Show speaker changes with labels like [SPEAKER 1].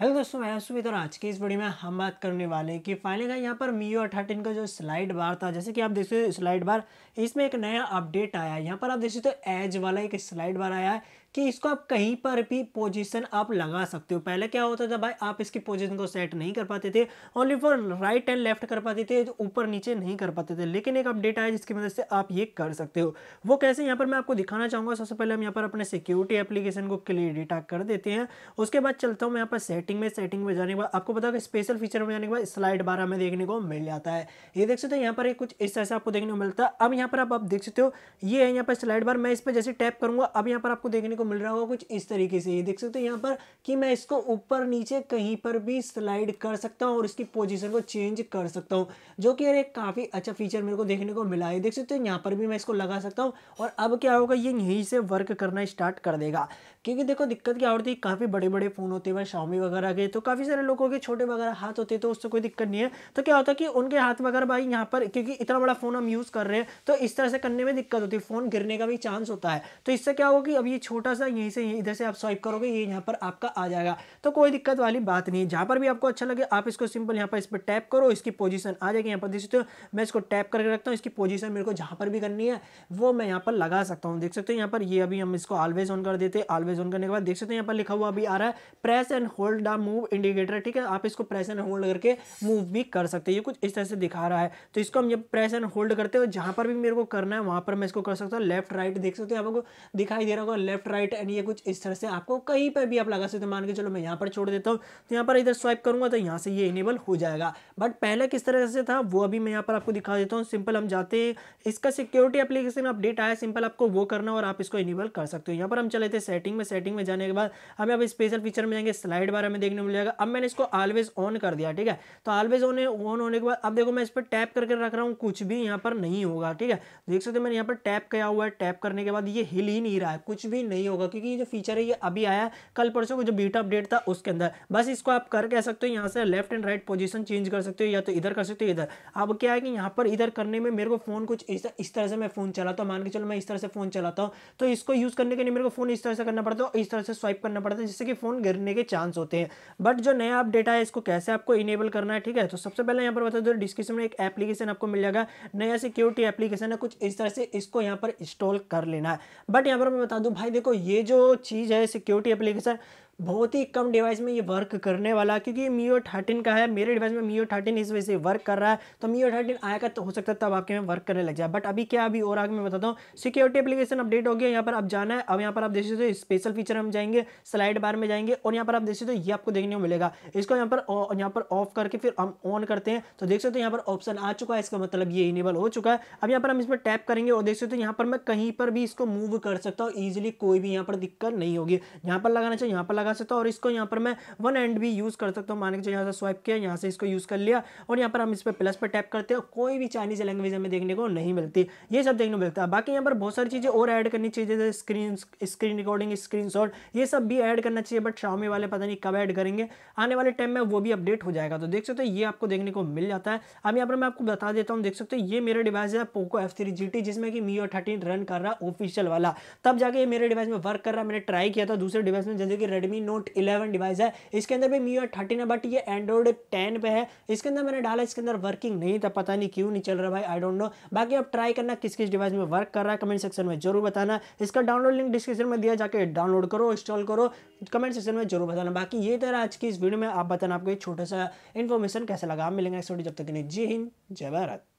[SPEAKER 1] hello दोस्तों मैं सुमित और आज की इस वीडियो में हम बात करने वाले हैं कि फाइनली यहाँ पर मीओ अठारटीन का जो स्लाइड बार था जैसे कि आप देख सकते हो स्लाइड बार इसमें एक नया अपडेट आया है यहाँ पर आप देख सकते हो तो एज वाला एक स्लाइड बार आया है कि इसको आप कहीं पर भी पोजीशन आप लगा सकते हो पहले क्या होता था भाई आप इसकी पोजीशन को सेट नहीं कर पाते थे only for right and left कर पाते थे ऊपर नीचे नहीं कर पाते थे लेकिन एक अपडेट आया जिसकी मदद से आप ये कर सकते हो वो कैसे यहाँ पर मैं आपको दिखाना चाहूँगा सबसे पहले हम यहाँ पर अपने सिक्योरिटी एप्लीकेशन को क्लियर डेटा कर देते हैं उसके बाद चलता हूँ मैं यहाँ पर सेटिंग में सेटिंग में जाने के बाद आपको पता स्पेशल फीचर में जाने के बाद स्लाइड बारह में देखने को मिल जाता है ये देख सकते हो यहाँ पर कुछ इस तरह से आपको देखने को मिलता है अब यहाँ पर आप देख सकते हो ये है यहाँ पर स्लाइड बार मैं इस पर जैसे टैप करूंगा अब यहाँ पर आपको देखने को मिल रहा होगा कुछ इस तरीके से ये देख सकते हो यहाँ पर कि मैं इसको ऊपर नीचे कहीं पर भी स्लाइड कर सकता हूँ और इसकी पोजीशन को चेंज कर सकता हूँ जो कि यार एक काफ़ी अच्छा फीचर मेरे को देखने को मिला है देख सकते हो यहाँ पर भी मैं इसको लगा सकता हूँ और अब क्या होगा ये यहीं से वर्क करना स्टार्ट कर देगा क्योंकि देखो दिक्कत क्या होती है काफ़ी बड़े बड़े फ़ोन होते हैं शाओमी वगैरह के तो काफ़ी सारे लोगों के छोटे वगैरह हाथ होते तो उससे कोई दिक्कत नहीं है तो क्या होता है कि उनके हाथ वगैरह भाई यहाँ पर क्योंकि इतना बड़ा फ़ोन हम यूज़ कर रहे हैं तो इस तरह से करने में दिक्कत होती है फ़ोन गिरने का भी चांस होता है तो इससे क्या होगा कि अब ये छोटा छोटा सा यहीं से इधर से आप स्वाइप करोगे ये यहाँ पर आपका आ जाएगा तो कोई दिक्कत वाली बात नहीं है जहाँ पर भी आपको अच्छा लगे आप इसको सिंपल यहाँ पर इस पर टैप करो इसकी पोजीशन आ जाएगी यहाँ पर देख सकते हो मैं इसको टैप करके रखता हूँ इसकी पोजीशन मेरे को जहाँ पर भी करनी है वो मैं यहाँ पर लगा सकता हूँ देख सकते हो यहाँ पर ये अभी हम इसको ऑलवेज ऑन कर देते हैं ऑलवेज ऑन करने के बाद देख सकते हो यहाँ पर लिखा हुआ अभी आ रहा है press and hold the move indicator ठीक है आप इसको प्रेस एंड होल्ड करके मूव भी कर सकते हैं ये कुछ इस तरह से दिखा रहा है तो इसको हम जब प्रेस एंड होल्ड करते हो जहाँ पर भी मेरे को करना है वहाँ पर मैं इसको कर सकता हूँ लेफ्ट राइट देख सकते हो आपको दिखाई दे रहा होगा लेफ्ट राइट राइट एंड ये कुछ इस तरह से आपको कहीं पर भी आप लगा सकते हो मान के चलो मैं यहाँ पर छोड़ देता हूँ तो यहाँ पर इधर स्वाइप करूँगा तो यहाँ से ये इनेबल हो जाएगा बट पहले किस तरह से था वो अभी मैं यहाँ पर आपको दिखा देता हूँ सिंपल हम जाते हैं इसका सिक्योरिटी एप्लीकेशन अपडेट आया सिंपल आपको वो करना और आप इसको इनेबल कर सकते हो यहाँ पर हम चले थे सेटिंग में सेटिंग में जाने के बाद हमें अब स्पेशल फीचर में जाएंगे स्लाइड बारे में देखने मिल जाएगा अब मैंने इसको ऑलवेज ऑन कर दिया ठीक है तो ऑलवेज ऑन ऑन होने के बाद अब देखो मैं इस पर टैप करके रख रहा हूँ कुछ भी यहाँ पर नहीं होगा ठीक है देख सकते मैंने यहाँ पर टैप किया हुआ है टैप करने के बाद ये हिल ही नहीं रहा है कुछ भी नहीं नहीं होगा क्योंकि ये जो फीचर है ये अभी आया कल परसों को जो बीटा अपडेट था उसके अंदर बस इसको आप कर कह सकते हो यहाँ से left and right position change कर सकते हो या तो इधर कर सकते हो इधर अब क्या है कि यहाँ पर इधर करने में मेरे को फ़ोन कुछ इस, इस तरह से मैं फ़ोन चलाता हूँ मान के चलो मैं इस तरह से फ़ोन चलाता हूँ तो इसको यूज़ करने के लिए मेरे को फ़ोन इस तरह से करना पड़ता है इस तरह से स्वाइप करना पड़ता है जिससे कि फ़ोन गिरने के चांस होते हैं बट जो नया अपडेट आया इसको कैसे आपको इनेबल करना है ठीक है तो सबसे पहले यहाँ पर बता दो डिस्क्रिप्शन में एक एप्लीकेशन आपको मिल जाएगा नया सिक्योरिटी एप्लीकेशन है कुछ इस तरह से इसको यहाँ पर इंस्टॉल कर लेना है बट यहाँ पर मैं बता दूँ भाई देखो ये जो चीज़ है सिक्योरिटी एप्लीकेशन बहुत ही कम डिवाइस में ये वर्क करने वाला क्योंकि मीओ मियो थर्टीन का है मेरे डिवाइस में मियो थर्टीन इस वजह से वर्क कर रहा है तो मियो थर्टीन आएगा तो हो सकता है तब आपके में वर्क करने लग जाए बट अभी क्या अभी और आगे मैं बताता हूँ सिक्योरिटी एप्लीकेशन अपडेट हो गया यहाँ पर आप जाना है अब यहाँ पर आप देख सकते हो स्पेशल फीचर हम जाएंगे स्लाइड बार में जाएंगे और यहाँ पर आप देख सकते हो ये आपको देखने को मिलेगा इसको यहाँ पर यहाँ पर ऑफ करके फिर हम ऑन करते हैं तो देख सकते हो यहाँ पर ऑप्शन आ चुका है इसका मतलब ये इनेबल हो चुका है अब यहाँ पर हम इस पर टैप करेंगे और देख सकते हो यहाँ पर मैं कहीं पर भी इसको मूव कर सकता हूँ ईजिली कोई भी यहाँ पर दिक्कत नहीं होगी यहाँ पर लगाना चाहिए यहाँ पर लगा लगा सकता हूँ और इसको यहाँ पर मैं वन एंड भी यूज़ कर सकता हूँ मान लीजिए यहाँ से स्वाइप किया यहाँ से इसको यूज़ कर लिया और यहाँ पर हम इस पर प्लस पर टैप करते हैं कोई भी चाइनीज़ लैंग्वेज हमें देखने को नहीं मिलती ये सब देखने को मिलता है बाकी यहाँ पर बहुत सारी चीज़ें और ऐड करनी चाहिए जैसे स्क्रीन स्क्रीन रिकॉर्डिंग स्क्रीन ये सब भी ऐड करना चाहिए बट शाओमी वाले पता नहीं कब ऐड करेंगे आने वाले टाइम में वो भी अपडेट हो जाएगा तो देख सकते हो ये आपको देखने को मिल जाता है अब यहाँ पर मैं आपको बता देता हूँ देख सकते हो ये मेरा डिवाइस है पोको एफ थ्री जिसमें कि मी और थर्टीन रन कर रहा ऑफिशियल वाला तब जाके ये मेरे डिवाइस में वर्क कर रहा मैंने ट्राई किया था दूसरे डिवाइस में जैसे कि रेडमी रेडमी नोट 11 डिवाइस है इसके अंदर भी मी थर्टीन है बट ये एंड्रॉइड टेन पे है इसके अंदर मैंने डाला इसके अंदर वर्किंग नहीं था पता नहीं क्यों नहीं चल रहा भाई आई डोंट नो बाकी आप ट्राई करना किस किस डिवाइस में वर्क कर रहा है कमेंट सेक्शन में जरूर बताना इसका डाउनलोड लिंक डिस्क्रिप्शन में दिया जाकर डाउनलोड करो इंस्टॉल करो कमेंट सेक्शन में जरूर बताना बाकी ये तरह आज की इस वीडियो में आप बताना आपको एक छोटा सा इन्फॉर्मेशन कैसा लगा मिलेंगे जब तक नहीं जय हिंद जय भारत